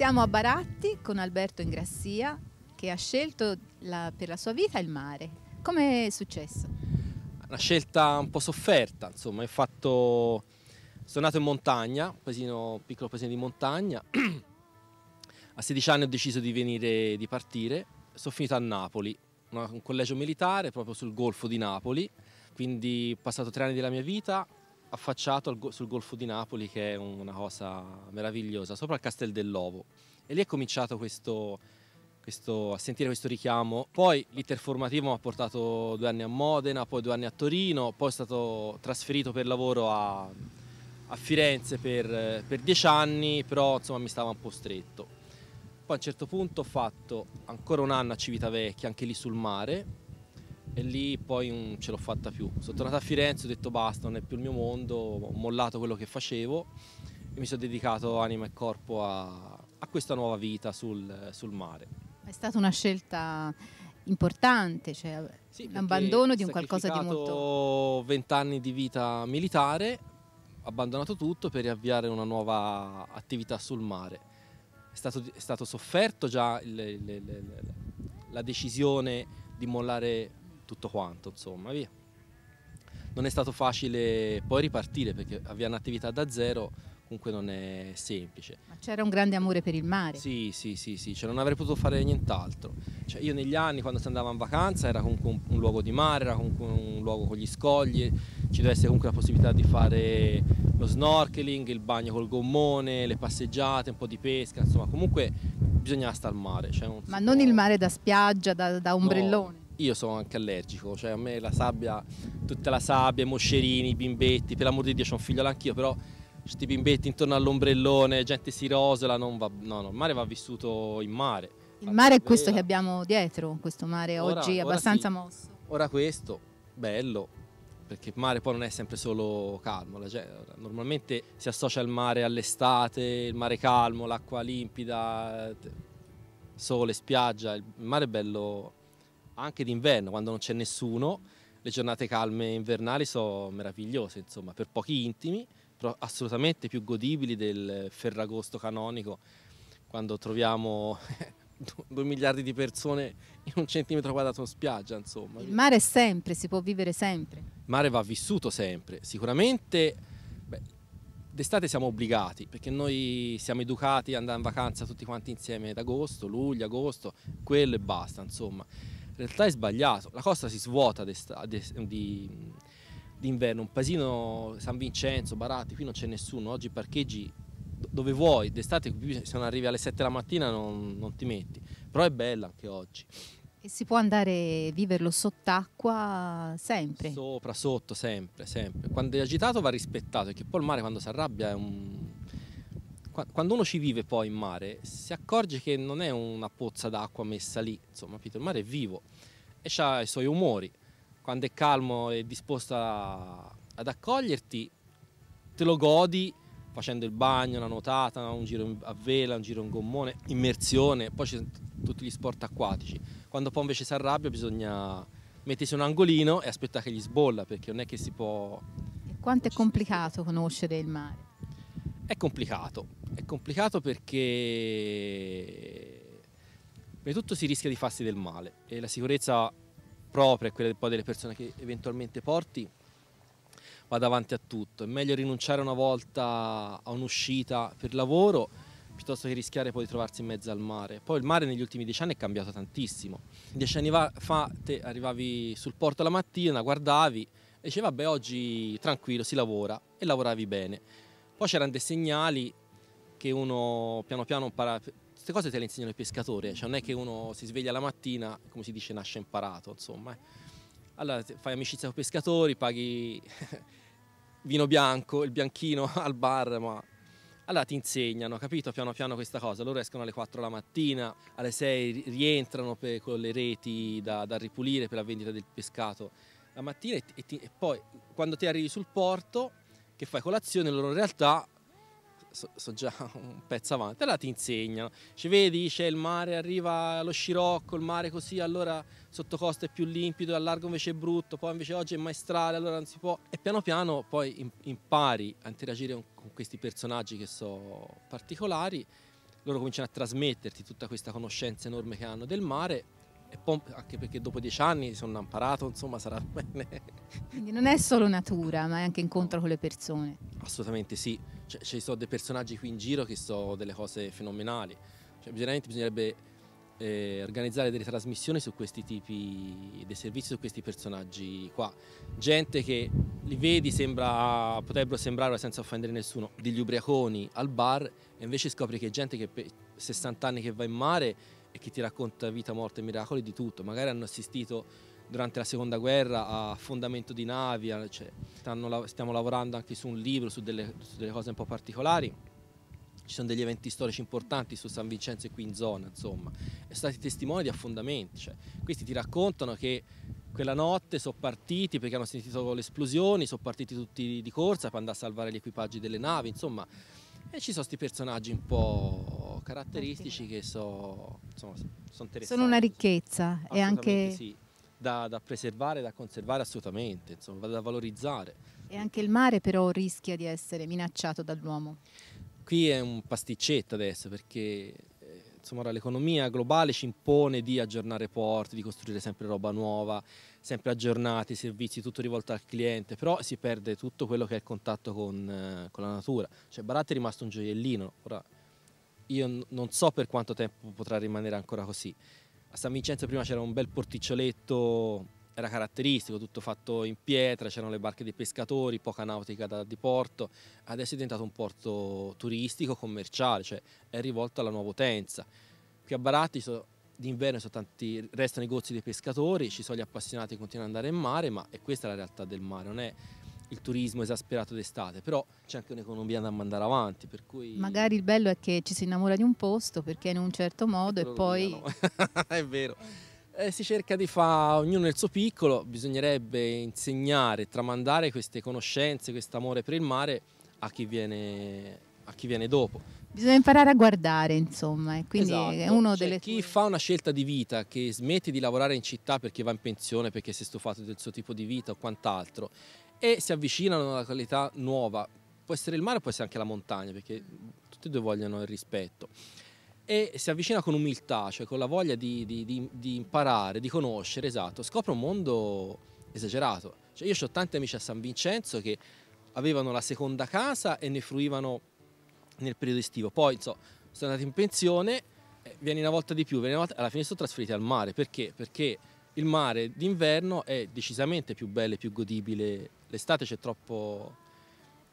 Siamo a Baratti con Alberto Ingrassia che ha scelto la, per la sua vita il mare. Come è successo? Una scelta un po' sofferta, insomma, fatto... sono nato in montagna, paesino, piccolo paesino di montagna. a 16 anni ho deciso di venire, di partire. Sono finito a Napoli, un collegio militare proprio sul golfo di Napoli, quindi ho passato tre anni della mia vita affacciato sul Golfo di Napoli che è una cosa meravigliosa, sopra il Castel dell'Ovo. E lì è cominciato questo, questo, a sentire questo richiamo. Poi l'iter formativo mi ha portato due anni a Modena, poi due anni a Torino, poi è stato trasferito per lavoro a, a Firenze per, per, dieci anni, però insomma mi stava un po' stretto. Poi a un certo punto ho fatto ancora un anno a Civitavecchia, anche lì sul mare, e lì poi non ce l'ho fatta più. Sono tornato a Firenze, ho detto basta, non è più il mio mondo, ho mollato quello che facevo e mi sono dedicato anima e corpo a, a questa nuova vita sul, sul, mare. È stata una scelta importante, cioè sì, l'abbandono di un qualcosa di molto... Ho 20 anni di vita militare, ho abbandonato tutto per riavviare una nuova attività sul mare. È stato, è stato sofferto già il, il, il, la decisione di mollare tutto quanto, insomma, via. Non è stato facile poi ripartire perché avviare un'attività da zero comunque non è semplice. Ma c'era un grande amore per il mare. Sì, sì, sì, sì, cioè non avrei potuto fare nient'altro. Cioè io negli anni quando si andava in vacanza era comunque un, un luogo di mare, era comunque un luogo con gli scogli, ci deve essere comunque la possibilità di fare lo snorkeling, il bagno col gommone, le passeggiate, un po' di pesca, insomma comunque bisognava stare al mare. Cioè non Ma non il mare da spiaggia, da, da ombrellone. No io sono anche allergico, cioè a me la sabbia, tutta la sabbia, i moscerini, i bimbetti, per l'amor di Dio c'ho un figliolo anch'io, però questi bimbetti intorno all'ombrellone, gente si rosola, non va, no, no, il mare va vissuto in mare. Il mare è questo vera. che abbiamo dietro, questo mare ora, oggi ora abbastanza sì. mosso. Ora questo, bello, perché il mare poi non è sempre solo calmo, normalmente si associa il mare all'estate, il mare calmo, l'acqua limpida, sole, spiaggia, il mare è bello anche d'inverno, quando non c'è nessuno, le giornate calme invernali sono meravigliose, insomma, per pochi intimi, però assolutamente più godibili del ferragosto canonico, quando troviamo 2 miliardi di persone in un centimetro quadrato in spiaggia, insomma. Il mare è sempre, si può vivere sempre. Il mare va vissuto sempre, sicuramente d'estate siamo obbligati, perché noi siamo educati ad andare in vacanza tutti quanti insieme ad agosto, luglio, agosto, quello e basta, insomma in realtà è sbagliato, la costa si svuota d'inverno, un paesino San Vincenzo, Baratti, qui non c'è nessuno, oggi parcheggi dove vuoi, d'estate se non arrivi alle 7 la mattina non, non ti metti, però è bella anche oggi. E si può andare a viverlo sott'acqua sempre? Sopra, sotto, sempre, sempre. Quando è agitato va rispettato, perché poi il mare quando si arrabbia è un quando uno ci vive poi in mare si accorge che non è una pozza d'acqua messa lì, insomma, capito? il mare è vivo e ha i suoi umori. Quando è calmo e disposto a, ad accoglierti, te lo godi facendo il bagno, una nuotata, un giro a vela, un giro in gommone, immersione, poi ci sono tutti gli sport acquatici. Quando poi invece si arrabbia bisogna mettersi un angolino e aspettare che gli sbolla perché non è che si può... E quanto è complicato conoscere il mare? È complicato, è complicato perché prima di tutto si rischia di farsi del male e la sicurezza propria quella poi delle persone che eventualmente porti va davanti a tutto. È meglio rinunciare una volta a un'uscita per lavoro piuttosto che rischiare poi di trovarsi in mezzo al mare. Poi il mare negli ultimi dieci anni è cambiato tantissimo. Dieci anni fa te arrivavi sul porto la mattina, guardavi e dicevi vabbè oggi tranquillo si lavora e lavoravi bene. Poi c'erano dei segnali che uno piano piano impara. Queste cose te le insegnano i pescatori, cioè non è che uno si sveglia la mattina, come si dice, nasce imparato, insomma. Eh. Allora fai amicizia con i pescatori, paghi vino bianco, il bianchino al bar, ma allora ti insegnano, capito? Piano piano questa cosa. Loro escono alle 4 la mattina, alle 6 rientrano per, con le reti da, da, ripulire per la vendita del pescato la mattina e, ti, e poi quando ti arrivi sul porto che fai colazione, loro in realtà sono so già un pezzo avanti, allora ti insegnano, ci vedi c'è il mare, arriva lo scirocco, il mare così, allora sotto costa è più limpido, a largo invece è brutto, poi invece oggi è maestrale, allora non si può, e piano piano poi impari a interagire con questi personaggi che sono particolari, loro cominciano a trasmetterti tutta questa conoscenza enorme che hanno del mare pompe, anche perché dopo dieci anni sono amparato, insomma sarà bene. Quindi non è solo natura ma è anche incontro con le persone. Assolutamente sì, cioè, ci sono dei personaggi qui in giro che sono delle cose fenomenali, cioè, veramente bisognerebbe eh, organizzare delle trasmissioni su questi tipi di servizi, su questi personaggi qua, gente che li vedi sembra, potrebbero sembrare senza offendere nessuno, degli ubriaconi al bar e invece scopri che è gente che per 60 anni che va in mare e che ti racconta vita, morte, e miracoli di tutto. Magari hanno assistito durante la seconda guerra a fondamento di navi, cioè, stanno, stiamo lavorando anche su un libro, su delle, su delle, cose un po' particolari. Ci sono degli eventi storici importanti su San Vincenzo e qui in zona, insomma, e sono stati testimoni di affondamenti. Cioè, questi ti raccontano che quella notte sono partiti perché hanno sentito le esplosioni, sono partiti tutti di corsa per andare a salvare gli equipaggi delle navi, insomma e ci sono questi personaggi un po' caratteristici che so, insomma, sono interessanti. Sono una ricchezza e anche... Sì, da, da, preservare, da conservare assolutamente, insomma, da valorizzare. E anche il mare però rischia di essere minacciato dall'uomo. Qui è un pasticcetto adesso perché insomma, l'economia globale ci impone di aggiornare porti, di costruire sempre roba nuova, sempre aggiornati, servizi, tutto rivolto al cliente, però si perde tutto quello che è il contatto con, eh, con la natura. Cioè Barat è rimasto un gioiellino, ora io non so per quanto tempo potrà rimanere ancora così. A San Vincenzo prima c'era un bel porticcioletto era caratteristico, tutto fatto in pietra, c'erano le barche dei pescatori, poca nautica da, di porto, adesso è diventato un porto turistico, commerciale, cioè è rivolto alla nuova utenza. Qui a Baratti so, d'inverno sono tanti, restano i negozi dei pescatori, ci sono gli appassionati che continuano ad andare in mare, ma è questa la realtà del mare, non è il turismo esasperato d'estate, però c'è anche un'economia da mandare avanti. Per cui... Magari il bello è che ci si innamora di un posto perché in un certo modo e, e poi... No. è vero. Eh, si cerca di fare ognuno nel suo piccolo, bisognerebbe insegnare, tramandare queste conoscenze, questo amore per il mare a chi viene, a chi viene dopo. Bisogna imparare a guardare, insomma, quindi esatto. è uno cioè, delle Chi tue... fa una scelta di vita, che smette di lavorare in città perché va in pensione, perché si è stufato del suo tipo di vita o quant'altro, e si avvicina a una qualità nuova, può essere il mare, può essere anche la montagna, perché tutti e due vogliono il rispetto e si avvicina con umiltà, cioè con la voglia di, di, di, di imparare, di conoscere, esatto, scopre un mondo esagerato. Cioè io ho tanti amici a San Vincenzo che avevano la seconda casa e ne fruivano nel periodo estivo, poi so, sono andati in pensione, eh, vieni una volta di più, una volta, alla fine sono trasferiti al mare, perché? Perché il mare d'inverno è decisamente più bello e più godibile, l'estate c'è troppo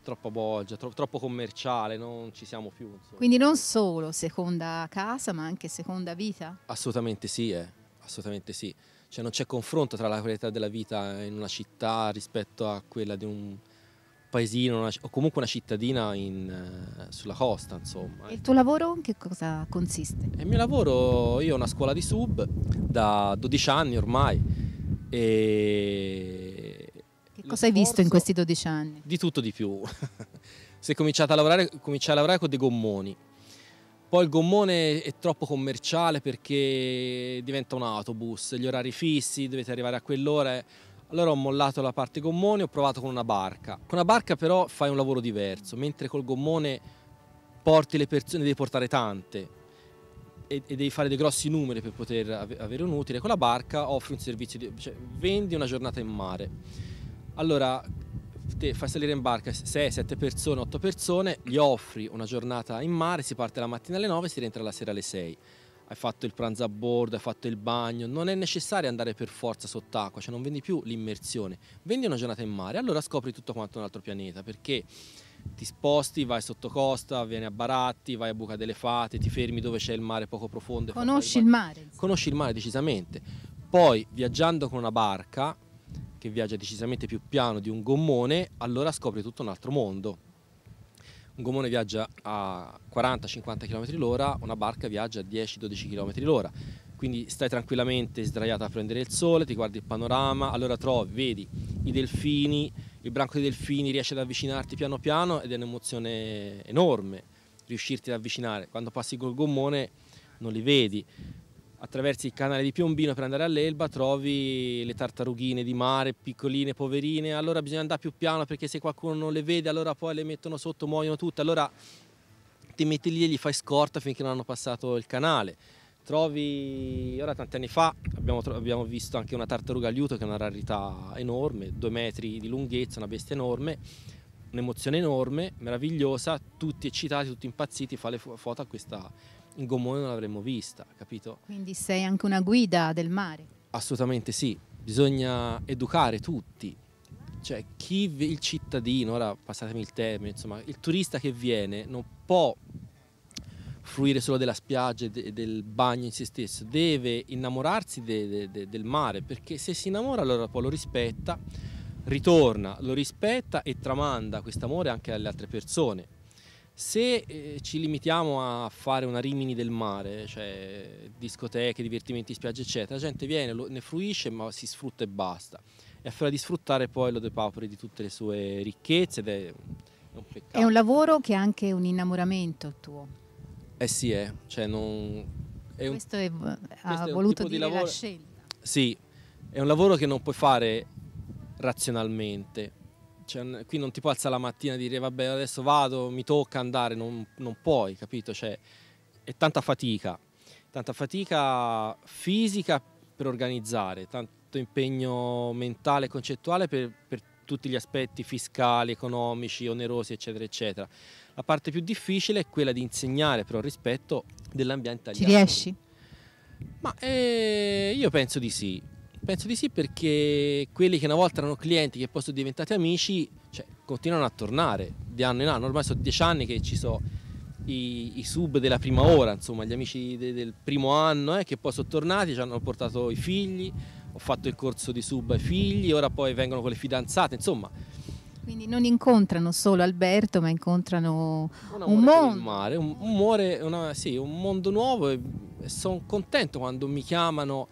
troppa bolgia, tro troppo commerciale, non ci siamo più. Insomma. Quindi non solo seconda casa, ma anche seconda vita? Assolutamente sì, eh. assolutamente sì. Cioè non c'è confronto tra la qualità della vita in una città rispetto a quella di un paesino una, o comunque una cittadina in, eh, sulla costa, insomma. E il eh. tuo lavoro in che cosa consiste? il mio lavoro, io ho una scuola di sub da 12 anni ormai e Cosa hai visto in questi 12 anni? Di tutto di più. Se cominciate a lavorare, cominciai a lavorare con dei gommoni. Poi il gommone è troppo commerciale perché diventa un autobus, gli orari fissi, dovete arrivare a quell'ora. Allora ho mollato la parte gommone, ho provato con una barca. Con una barca però fai un lavoro diverso, mentre col gommone porti le persone, devi portare tante e, e devi fare dei grossi numeri per poter avere un utile. Con la barca offri un servizio, di, cioè vendi una giornata in mare. Allora, te fai salire in barca 6, 7 persone, 8 persone, gli offri una giornata in mare, si parte la mattina alle 9 e si rientra la sera alle 6. Hai fatto il pranzo a bordo, hai fatto il bagno, non è necessario andare per forza sott'acqua, cioè non vendi più l'immersione, vendi una giornata in mare, allora scopri tutto quanto un altro pianeta, perché ti sposti, vai sotto costa, vieni a Baratti, vai a Buca delle Fate, ti fermi dove c'è il mare poco profondo. Conosci il mare. Conosci il mare decisamente. Poi viaggiando con una barca che viaggia decisamente più piano di un gommone, allora scopri tutto un altro mondo. Un gommone viaggia a 40-50 km l'ora, una barca viaggia a 10-12 km l'ora. Quindi stai tranquillamente sdraiata a prendere il sole, ti guardi il panorama, allora trovi, vedi i delfini, il branco dei delfini, riesci ad avvicinarti piano piano ed è un'emozione enorme riuscirti ad avvicinare. Quando passi col gommone non li vedi attraverso il canale di Piombino per andare all'Elba trovi le tartarughine di mare, piccoline, poverine, allora bisogna andare più piano perché se qualcuno non le vede allora poi le mettono sotto, muoiono tutte, allora ti metti lì e gli fai scorta finché non hanno passato il canale. Trovi, ora tanti anni fa abbiamo, abbiamo visto anche una tartaruga aiuto che è una rarità enorme, due metri di lunghezza, una bestia enorme, un'emozione enorme, meravigliosa, tutti eccitati, tutti impazziti, fa le foto a questa in gommone non l'avremmo vista, capito? Quindi sei anche una guida del mare. Assolutamente sì, bisogna educare tutti. Cioè, chi il cittadino, ora passatemi il termine, insomma, il turista che viene non può fruire solo della spiaggia e de del bagno in se stesso, deve innamorarsi de de del mare, perché se si innamora allora poi lo rispetta, ritorna, lo rispetta e tramanda questo amore anche alle altre persone se eh, ci limitiamo a fare una Rimini del mare, cioè discoteche, divertimenti, spiagge, eccetera, la gente viene, lo, ne fruisce, ma si sfrutta e basta. E a fare di sfruttare poi lo depauperi di tutte le sue ricchezze ed è, è un peccato. È un lavoro che è anche un innamoramento tuo. Eh sì, è. Eh, cioè non, è un, questo è, ha questo voluto di dire lavoro, la scelta. Sì, è un lavoro che non puoi fare razionalmente cioè, qui non ti puoi alzare la mattina e dire vabbè adesso vado, mi tocca andare, non, non puoi, capito? Cioè, è tanta fatica, tanta fatica fisica per organizzare, tanto impegno mentale e concettuale per, per tutti gli aspetti fiscali, economici, onerosi, eccetera, eccetera. La parte più difficile è quella di insegnare però rispetto dell'ambiente agli Ci riesci? Ma eh, io penso di sì. Penso di sì perché quelli che una volta erano clienti che poi sono diventati amici cioè, continuano a tornare di anno in anno, ormai sono dieci anni che ci sono i, i sub della prima ora, insomma gli amici de, del primo anno eh, che poi sono tornati, ci hanno portato i figli, ho fatto il corso di sub ai figli, ora poi vengono con le fidanzate, insomma quindi non incontrano solo Alberto, ma incontrano un, un mondo. Mare, un, un, more, una, sì, un mondo nuovo e sono contento quando mi chiamano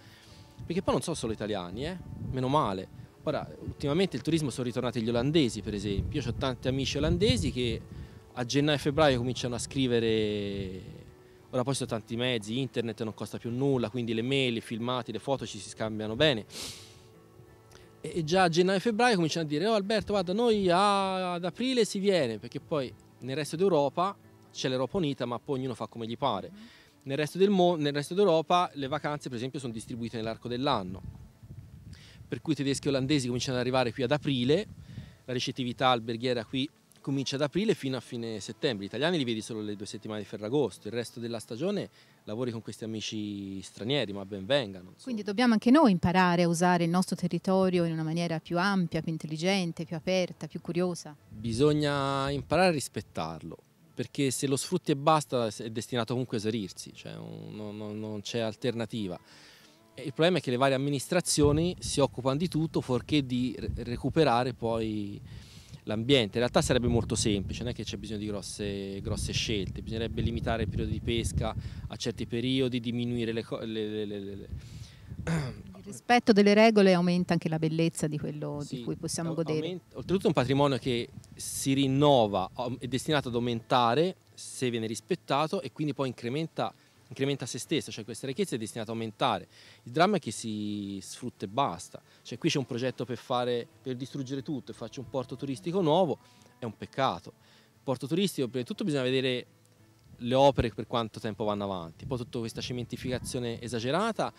perché poi non sono solo italiani, eh? meno male. Ora, ultimamente il turismo sono ritornati gli olandesi, per esempio. Io ho tanti amici olandesi che a gennaio e febbraio cominciano a scrivere. Ora poi ci sono tanti mezzi, internet non costa più nulla, quindi le mail, i filmati, le foto ci si scambiano bene. E già a gennaio e febbraio cominciano a dire: Oh Alberto, guarda, noi ad aprile si viene, perché poi nel resto d'Europa c'è l'Europa Unita, ma poi ognuno fa come gli pare. Nel resto, del mo- nel resto d'Europa le vacanze per esempio sono distribuite nell'arco dell'anno, per cui i tedeschi e olandesi cominciano ad arrivare qui ad aprile, la ricettività alberghiera qui comincia ad aprile fino a fine settembre. Gli italiani li vedi solo le due settimane di Ferragosto, il resto della stagione lavori con questi amici stranieri, ma ben vengano. Insomma. Quindi dobbiamo anche noi imparare a usare il nostro territorio in una maniera più ampia, più intelligente, più aperta, più curiosa. Bisogna imparare a rispettarlo perché se lo sfrutti e basta è destinato comunque a esaurirsi, cioè non, non, non c'è alternativa. E il problema è che le varie amministrazioni si occupano di tutto fuorché di recuperare poi l'ambiente. In realtà sarebbe molto semplice, non è che c'è bisogno di grosse, grosse, scelte, bisognerebbe limitare il periodo di pesca a certi periodi, diminuire le, le, le, le rispetto delle regole aumenta anche la bellezza di quello sì, di cui possiamo godere. Aumenta, oltretutto un patrimonio che si rinnova, è destinato ad aumentare se viene rispettato e quindi poi incrementa, incrementa se stesso, cioè questa ricchezza è destinata ad aumentare. Il dramma è che si sfrutta e basta. Cioè qui c'è un progetto per, fare, per distruggere tutto e faccio un porto turistico nuovo, è un peccato. Il porto turistico, prima di tutto bisogna vedere le opere per quanto tempo vanno avanti, poi tutta questa cementificazione esagerata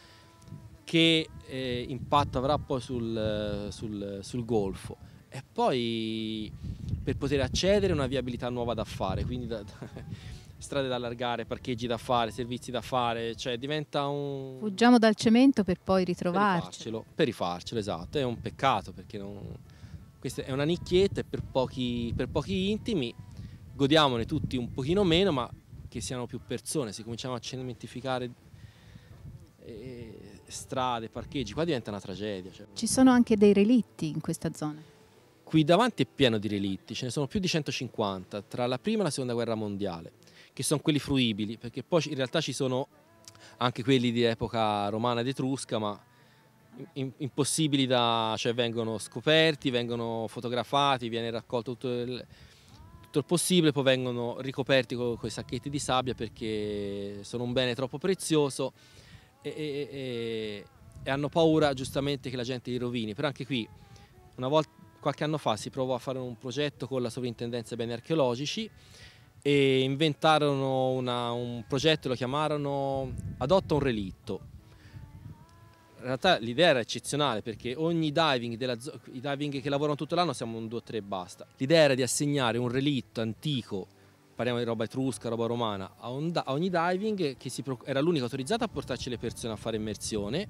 che eh, impatto avrà poi sul, sul, sul golfo e poi per poter accedere una viabilità nuova da fare, quindi da, da, strade da allargare, parcheggi da fare, servizi da fare, cioè diventa un... Fuggiamo dal cemento per poi ritrovarci Per rifarcelo, per rifarcelo esatto, è un peccato perché non... questa è una nicchietta e per pochi, per pochi intimi godiamone tutti un pochino meno ma che siano più persone, se cominciamo a cementificare... Eh, strade, parcheggi, qua diventa una tragedia. Cioè. Ci sono anche dei relitti in questa zona? Qui davanti è pieno di relitti, ce ne sono più di 150 tra la prima e la seconda guerra mondiale, che sono quelli fruibili, perché poi in realtà ci sono anche quelli di epoca romana ed etrusca, ma impossibili da, cioè vengono scoperti, vengono fotografati, viene raccolto tutto il, tutto il possibile, poi vengono ricoperti con, con i sacchetti di sabbia perché sono un bene troppo prezioso e, e, e, e, hanno paura giustamente che la gente li rovini, però anche qui volta, qualche anno fa si provò a fare un progetto con la sovrintendenza dei beni archeologici e inventarono una, un progetto, lo chiamarono Adotta un relitto. In realtà l'idea era eccezionale perché ogni diving, della, i diving che lavorano tutto l'anno siamo un 2 o 3 e basta. L'idea era di assegnare un relitto antico parliamo di roba etrusca, roba romana, a, ogni diving che era l'unico autorizzato a portarci le persone a fare immersione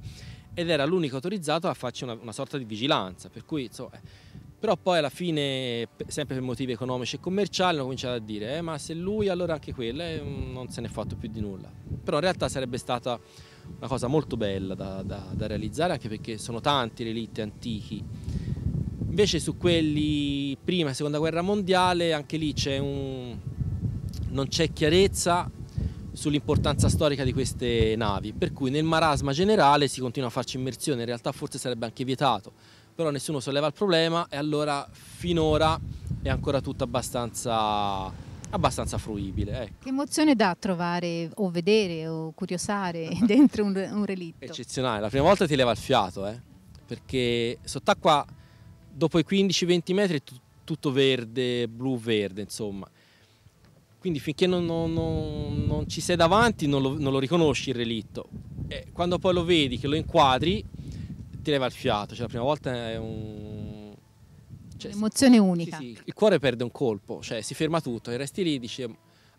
ed era l'unico autorizzato a farci una, una sorta di vigilanza, per cui insomma, eh. però poi alla fine, sempre per motivi economici e commerciali, hanno cominciato a dire eh, ma se lui allora anche quella eh, non se ne è fatto più di nulla. Però in realtà sarebbe stata una cosa molto bella da, da, da realizzare anche perché sono tanti relitti antichi. Invece su quelli prima e seconda guerra mondiale anche lì c'è un, non c'è chiarezza sull'importanza storica di queste navi, per cui nel marasma generale si continua a farci immersione, in realtà forse sarebbe anche vietato, però nessuno solleva il problema e allora finora è ancora tutto abbastanza, abbastanza fruibile. Ecco. Che emozione dà trovare o vedere o curiosare dentro un, un relitto? Eccezionale, la prima volta ti leva il fiato, eh? perché sott'acqua dopo i 15-20 metri è tutto verde, blu-verde, insomma quindi finché non, non, non, non ci sei davanti lo, non lo, riconosci il relitto. E quando poi lo vedi, che lo inquadri, ti leva il fiato. Cioè, la prima volta è un... Cioè, Un'emozione unica. Sì, sì, il cuore perde un colpo, cioè si ferma tutto e resti lì e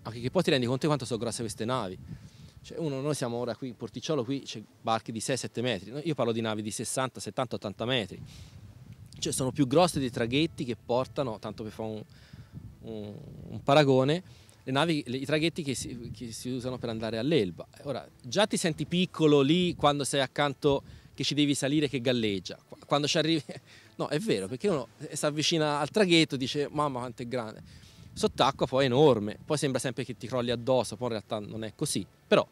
anche che poi ti rendi conto di quanto sono grosse queste navi. Cioè, uno, noi siamo ora qui in Porticciolo, qui c'è barche di 6-7 metri, io parlo di navi di 60, 70, 80 metri. Cioè, sono più grosse dei traghetti che portano, tanto per fare un, un, un paragone, le navi, le, i traghetti che si, che si, usano per andare all'Elba. Ora, già ti senti piccolo lì quando sei accanto che ci devi salire che galleggia. Quando ci arrivi... No, è vero, perché uno eh, si avvicina al traghetto e dice mamma quanto è grande. Sott'acqua poi è enorme, poi sembra sempre che ti crolli addosso, poi in realtà non è così. Però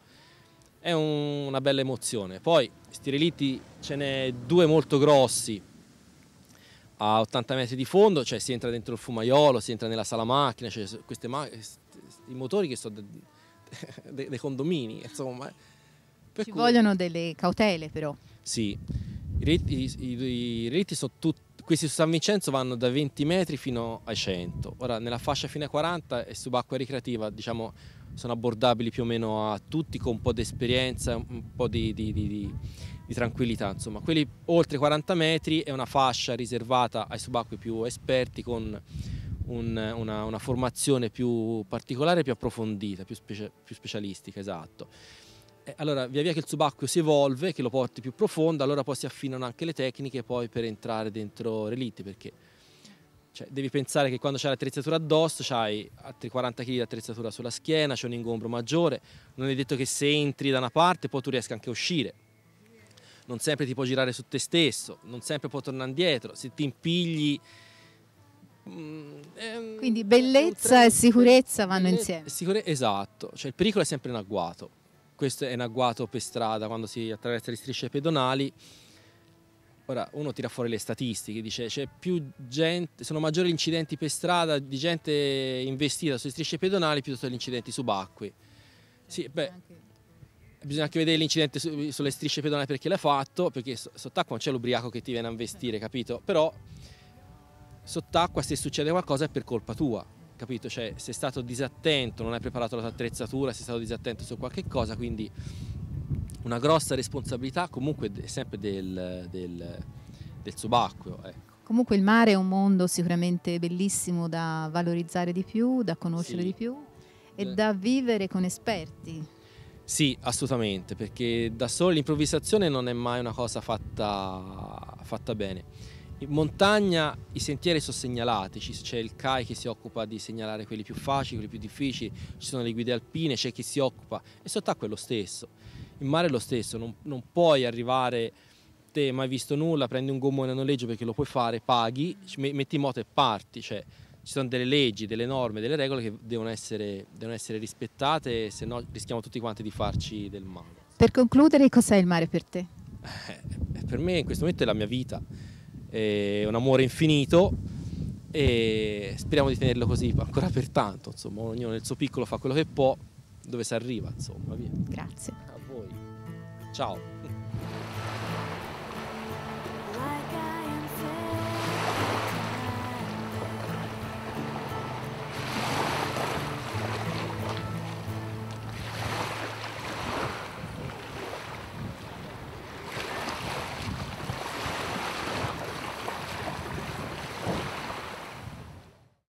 è un, una bella emozione. Poi stireliti ce n'è due molto grossi a 80 metri di fondo, cioè si entra dentro il fumaiolo, si entra nella sala macchina, cioè queste macchine i motori che sono dei de condomini, insomma. Per Ci cui... vogliono delle cautele però. Sì, i reti, sono tutti, questi su San Vincenzo vanno da 20 metri fino ai 100. Ora nella fascia fino a 40 e subacquea ricreativa diciamo sono abbordabili più o meno a tutti con un po' di esperienza, un po' di, di, di, di, tranquillità. Insomma, quelli oltre 40 metri è una fascia riservata ai subacquei più esperti con un, una, una, formazione più particolare, più approfondita, più, specia, più specialistica, esatto. allora, via via che il subacqueo si evolve, che lo porti più profondo, allora poi si affinano anche le tecniche poi per entrare dentro relitti, perché cioè, devi pensare che quando c'è l'attrezzatura addosso c'hai altri 40 kg di attrezzatura sulla schiena, c'è un ingombro maggiore, non è detto che se entri da una parte poi tu riesca anche a uscire, non sempre ti può girare su te stesso, non sempre può tornare indietro, se ti impigli Ehm, Quindi bellezza e sicurezza vanno insieme. Sicure- esatto, cioè il pericolo è sempre un agguato. Questo è un agguato per strada quando si attraversa le strisce pedonali. Ora uno tira fuori le statistiche, dice c'è più gente, sono maggiori gli incidenti per strada di gente investita sulle strisce pedonali piuttosto che gli incidenti subacquei. Sì, beh, bisogna anche vedere l'incidente su, sulle strisce pedonali perché l'ha fatto, perché sott'acqua non c'è l'ubriaco che ti viene a investire, capito? Però sott'acqua se succede qualcosa è per colpa tua, capito? Cioè sei stato disattento, non hai preparato la tua attrezzatura, sei stato disattento su qualche cosa, quindi una grossa responsabilità comunque è sempre del, del, del subacqueo. Ecco. Comunque il mare è un mondo sicuramente bellissimo da valorizzare di più, da conoscere sì. di più e eh. da vivere con esperti. Sì, assolutamente, perché da solo l'improvvisazione non è mai una cosa fatta, fatta bene in montagna i sentieri sono segnalati, c'è il CAI che si occupa di segnalare quelli più facili, quelli più difficili, ci sono le guide alpine, c'è chi si occupa e sott'acqua è lo stesso. In mare è lo stesso, non, non puoi arrivare, te mai visto nulla, prendi un gommone a noleggio perché lo puoi fare, paghi, metti in moto e parti, cioè ci sono delle leggi, delle norme, delle regole che devono essere, devono essere rispettate, se no rischiamo tutti quanti di farci del male. Per concludere, cos'è il mare per te? Eh, per me in questo momento è la mia vita è un amore infinito e speriamo di tenerlo così ancora per tanto, insomma, ognuno nel suo piccolo fa quello che può, dove si arriva, insomma, via. Grazie. A voi. Ciao.